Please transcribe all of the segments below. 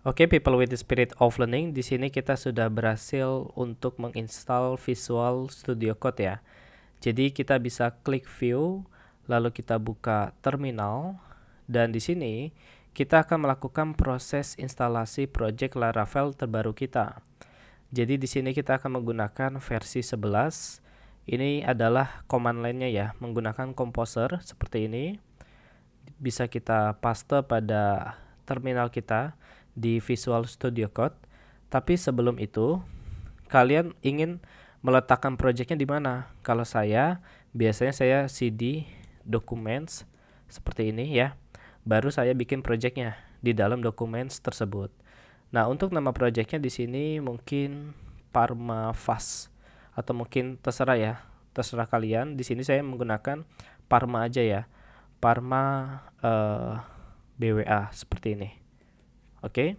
Oke, okay, people with the spirit of learning, di sini kita sudah berhasil untuk menginstal Visual Studio Code ya. Jadi kita bisa klik view, lalu kita buka terminal dan di sini kita akan melakukan proses instalasi project Laravel terbaru kita. Jadi di sini kita akan menggunakan versi 11. Ini adalah command line-nya ya, menggunakan composer seperti ini. Bisa kita paste pada terminal kita di Visual Studio Code. Tapi sebelum itu, kalian ingin meletakkan projectnya di mana? Kalau saya, biasanya saya CD documents seperti ini ya. Baru saya bikin projectnya di dalam documents tersebut. Nah, untuk nama projectnya di sini mungkin Parma Parmafast atau mungkin terserah ya, terserah kalian. Di sini saya menggunakan Parma aja ya. Parma uh, eh, BWA seperti ini. Oke. Okay?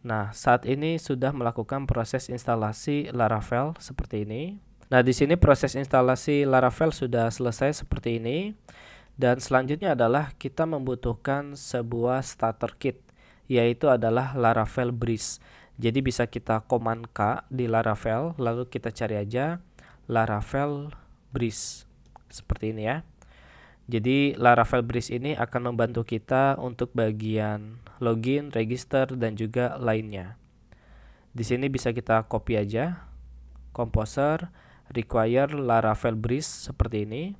Nah, saat ini sudah melakukan proses instalasi Laravel seperti ini. Nah, di sini proses instalasi Laravel sudah selesai seperti ini. Dan selanjutnya adalah kita membutuhkan sebuah starter kit, yaitu adalah Laravel Breeze. Jadi bisa kita command K di Laravel, lalu kita cari aja Laravel Breeze. Seperti ini ya. Jadi Laravel Bridge ini akan membantu kita untuk bagian login, register, dan juga lainnya. Di sini bisa kita copy aja, composer, require Laravel Bridge seperti ini.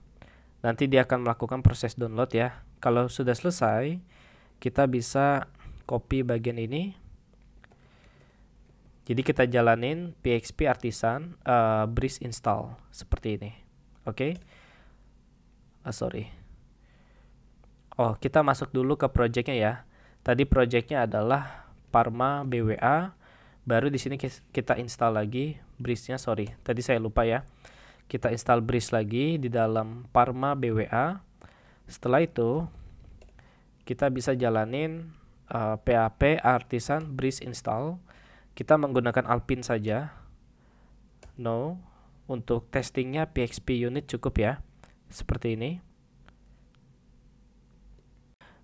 Nanti dia akan melakukan proses download ya. Kalau sudah selesai, kita bisa copy bagian ini. Jadi kita jalanin PHP Artisan uh, eh, Bridge install seperti ini. Oke. Okay? Uh, sorry, Oh, kita masuk dulu ke projectnya ya. Tadi projectnya adalah Parma BWA. Baru di sini kita install lagi bridge-nya, sorry. Tadi saya lupa ya. Kita install bridge lagi di dalam Parma BWA. Setelah itu, kita bisa jalanin uh, eh, PAP Artisan Bridge Install. Kita menggunakan Alpine saja. No. Untuk testingnya PXP unit cukup ya. Seperti ini.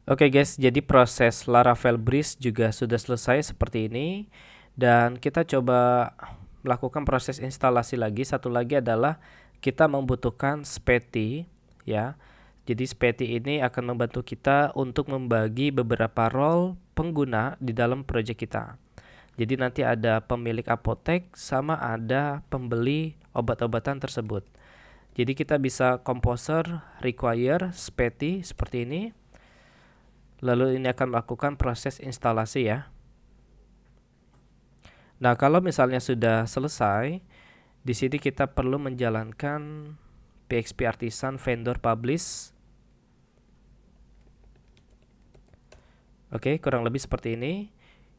Oke okay guys, jadi proses Laravel Breeze juga sudah selesai seperti ini dan kita coba melakukan proses instalasi lagi. Satu lagi adalah kita membutuhkan Speti ya. Jadi Speti ini akan membantu kita untuk membagi beberapa role pengguna di dalam project kita. Jadi nanti ada pemilik apotek sama ada pembeli obat-obatan tersebut. Jadi kita bisa composer require Speti seperti ini Lalu ini akan melakukan proses instalasi ya. Nah, kalau misalnya sudah selesai, di sini kita perlu menjalankan PXP Artisan vendor publish. Oke, kurang lebih seperti ini.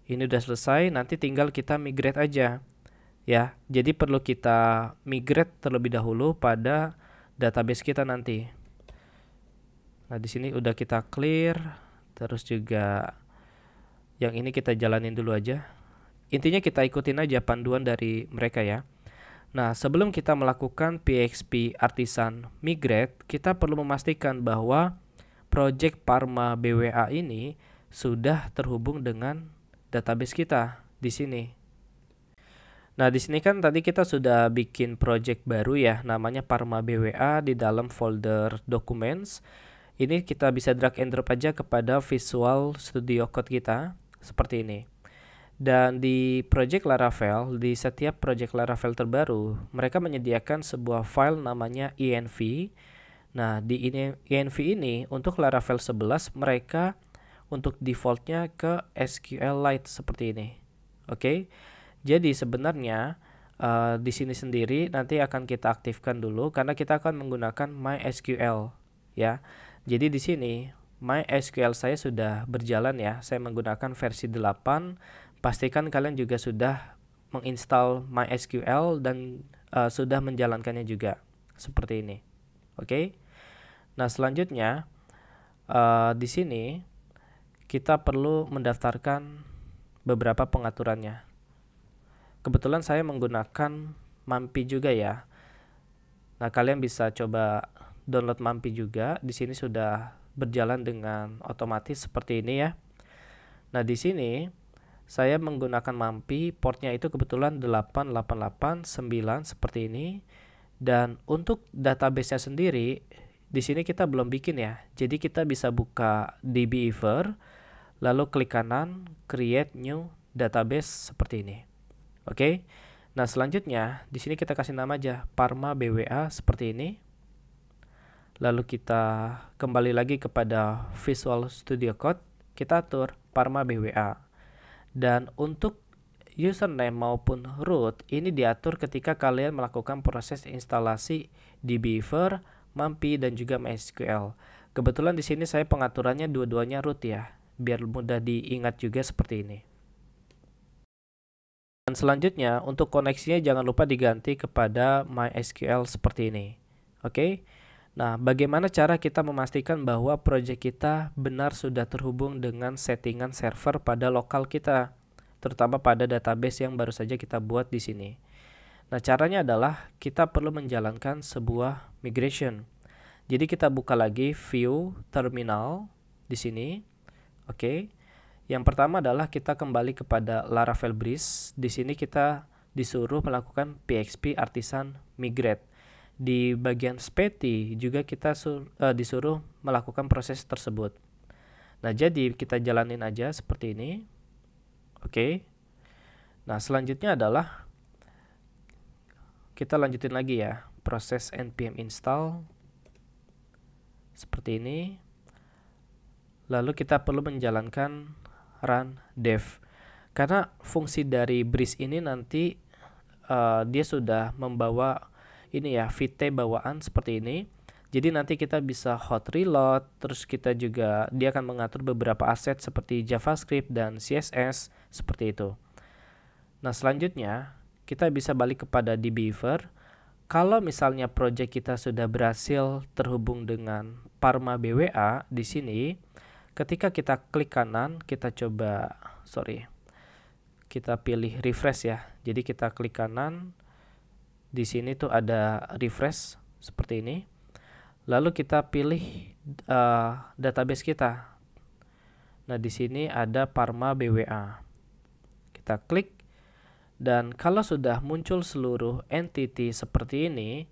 Ini sudah selesai, nanti tinggal kita migrate aja. Ya, jadi perlu kita migrate terlebih dahulu pada database kita nanti. Nah, di sini udah kita clear, terus juga yang ini kita jalanin dulu aja intinya kita ikutin aja panduan dari mereka ya Nah, sebelum kita melakukan PXP Artisan Migrate, kita perlu memastikan bahwa Project Parma BWA ini sudah terhubung dengan database kita di sini. Nah, di sini kan tadi kita sudah bikin project baru ya, namanya Parma BWA di dalam folder Documents ini kita bisa drag and drop aja kepada Visual Studio Code kita seperti ini. Dan di project Laravel, di setiap project Laravel terbaru, mereka menyediakan sebuah file namanya env. Nah, di ini env ini untuk Laravel 11 mereka untuk defaultnya ke SQLite seperti ini. Oke. Okay? Jadi sebenarnya uh, di sini sendiri nanti akan kita aktifkan dulu karena kita akan menggunakan MySQL ya. Jadi di sini MySQL saya sudah berjalan ya. Saya menggunakan versi 8. Pastikan kalian juga sudah menginstal MySQL dan uh, sudah menjalankannya juga seperti ini. Oke. Okay? Nah, selanjutnya uh, di sini kita perlu mendaftarkan beberapa pengaturannya. Kebetulan saya menggunakan Mampi juga ya. Nah, kalian bisa coba download Mampi juga. Di sini sudah berjalan dengan otomatis seperti ini ya. Nah, di sini saya menggunakan Mampi, portnya itu kebetulan 8889 seperti ini. Dan untuk database-nya sendiri, di sini kita belum bikin ya. Jadi kita bisa buka dbeaver, lalu klik kanan create new database seperti ini. Oke. Okay? Nah, selanjutnya di sini kita kasih nama aja Parma BWA seperti ini. Lalu kita kembali lagi kepada Visual Studio Code, kita atur Parma BWA. Dan untuk username maupun root ini diatur ketika kalian melakukan proses instalasi di Beaver, Mampi dan juga MySQL. Kebetulan di sini saya pengaturannya dua-duanya root ya, biar mudah diingat juga seperti ini. Dan selanjutnya untuk koneksinya jangan lupa diganti kepada MySQL seperti ini. Oke. Okay? Nah, bagaimana cara kita memastikan bahwa project kita benar sudah terhubung dengan settingan server pada lokal kita, terutama pada database yang baru saja kita buat di sini. Nah, caranya adalah kita perlu menjalankan sebuah migration. Jadi kita buka lagi view terminal di sini. Oke. Yang pertama adalah kita kembali kepada Laravel Breeze. Di sini kita disuruh melakukan PHP artisan migrate. Di bagian speti juga kita uh, disuruh melakukan proses tersebut. Nah, jadi kita jalanin aja seperti ini. Oke. Okay. Nah, selanjutnya adalah kita lanjutin lagi ya proses npm install seperti ini. Lalu kita perlu menjalankan run dev karena fungsi dari bridge ini nanti uh, dia sudah membawa ini ya vite bawaan seperti ini. Jadi nanti kita bisa hot reload, terus kita juga dia akan mengatur beberapa aset seperti JavaScript dan CSS seperti itu. Nah, selanjutnya kita bisa balik kepada di Beaver. Kalau misalnya project kita sudah berhasil terhubung dengan Parma BWA di sini, ketika kita klik kanan, kita coba sorry, kita pilih refresh ya. Jadi kita klik kanan, di sini tuh ada refresh seperti ini. Lalu kita pilih uh, database kita. Nah, di sini ada Parma BWA. Kita klik dan kalau sudah muncul seluruh entity seperti ini,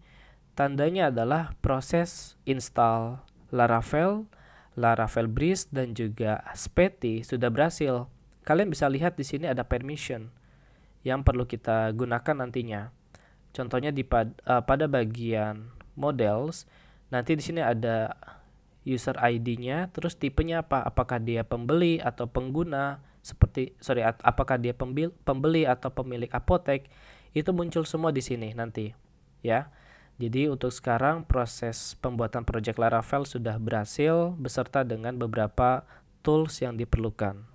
tandanya adalah proses install Laravel, Laravel Breeze dan juga Spetty sudah berhasil. Kalian bisa lihat di sini ada permission yang perlu kita gunakan nantinya. Contohnya di pad, uh, pada bagian models, nanti di sini ada user ID-nya, terus tipenya apa? Apakah dia pembeli atau pengguna? Seperti sorry, apakah dia pembeli, pembeli atau pemilik apotek? Itu muncul semua di sini nanti, ya. Jadi untuk sekarang proses pembuatan project Laravel sudah berhasil beserta dengan beberapa tools yang diperlukan.